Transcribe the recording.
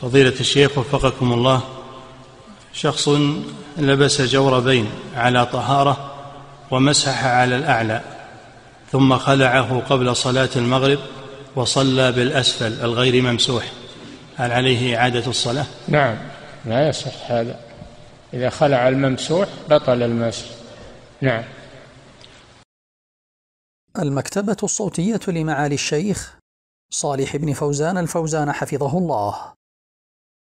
فضيلة الشيخ وفقكم الله شخص لبس جوربين على طهارة ومسح على الأعلى ثم خلعه قبل صلاة المغرب وصلى بالأسفل الغير ممسوح هل عليه إعادة الصلاة؟ نعم لا يصح هذا إذا خلع الممسوح بطل المسح نعم المكتبة الصوتية لمعالي الشيخ صالح بن فوزان الفوزان حفظه الله